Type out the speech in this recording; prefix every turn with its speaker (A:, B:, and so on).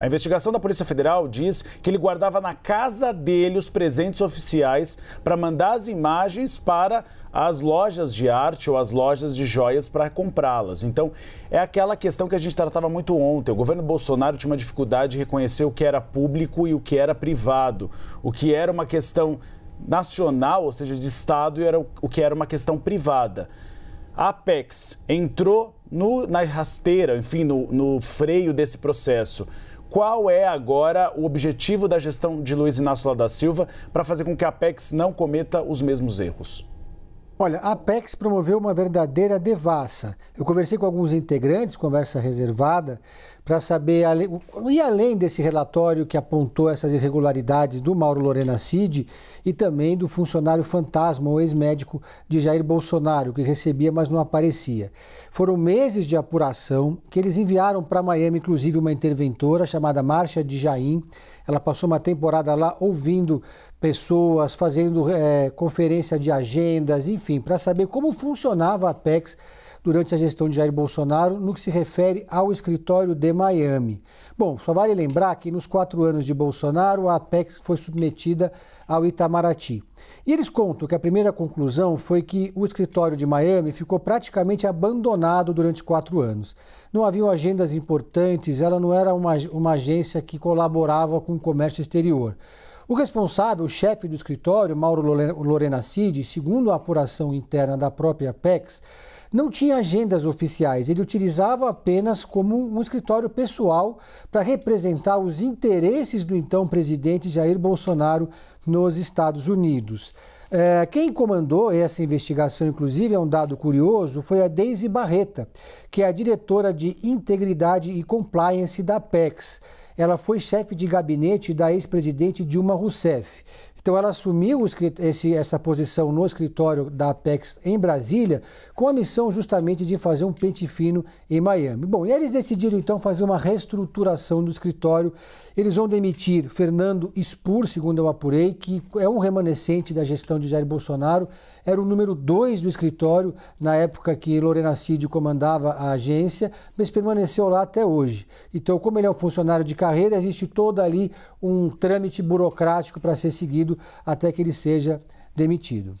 A: A investigação da Polícia Federal diz que ele guardava na casa dele os presentes oficiais para mandar as imagens para as lojas de arte ou as lojas de joias para comprá-las. Então, é aquela questão que a gente tratava muito ontem. O governo Bolsonaro tinha uma dificuldade de reconhecer o que era público e o que era privado, o que era uma questão nacional, ou seja, de Estado, e era o que era uma questão privada. A Apex entrou no, na rasteira, enfim, no, no freio desse processo. Qual é agora o objetivo da gestão de Luiz Inácio Lula da Silva para fazer com que a Apex não cometa os mesmos erros?
B: Olha, a Apex promoveu uma verdadeira devassa. Eu conversei com alguns integrantes, conversa reservada, para saber, e além desse relatório que apontou essas irregularidades do Mauro Lorena Cid e também do funcionário fantasma, o ex-médico de Jair Bolsonaro, que recebia, mas não aparecia. Foram meses de apuração que eles enviaram para Miami, inclusive, uma interventora chamada Marcha de Jaim. Ela passou uma temporada lá ouvindo pessoas, fazendo é, conferência de agendas, enfim enfim, para saber como funcionava a Apex durante a gestão de Jair Bolsonaro no que se refere ao escritório de Miami. Bom, só vale lembrar que nos quatro anos de Bolsonaro, a Apex foi submetida ao Itamaraty. E eles contam que a primeira conclusão foi que o escritório de Miami ficou praticamente abandonado durante quatro anos. Não haviam agendas importantes, ela não era uma, uma agência que colaborava com o comércio exterior. O responsável, o chefe do escritório, Mauro Lorena Cid, segundo a apuração interna da própria PEX, não tinha agendas oficiais, ele utilizava apenas como um escritório pessoal para representar os interesses do então presidente Jair Bolsonaro nos Estados Unidos. É, quem comandou essa investigação, inclusive, é um dado curioso, foi a Deise Barreta, que é a diretora de Integridade e Compliance da PEX ela foi chefe de gabinete da ex-presidente Dilma Rousseff. Então ela assumiu esse, essa posição no escritório da Apex em Brasília com a missão justamente de fazer um pente fino em Miami. Bom, e eles decidiram então fazer uma reestruturação do escritório. Eles vão demitir Fernando Spur, segundo eu apurei, que é um remanescente da gestão de Jair Bolsonaro, era o número dois do escritório na época que Lorena Cid comandava a agência, mas permaneceu lá até hoje. Então, como ele é um funcionário de carreira, carreira, existe todo ali um trâmite burocrático para ser seguido até que ele seja demitido.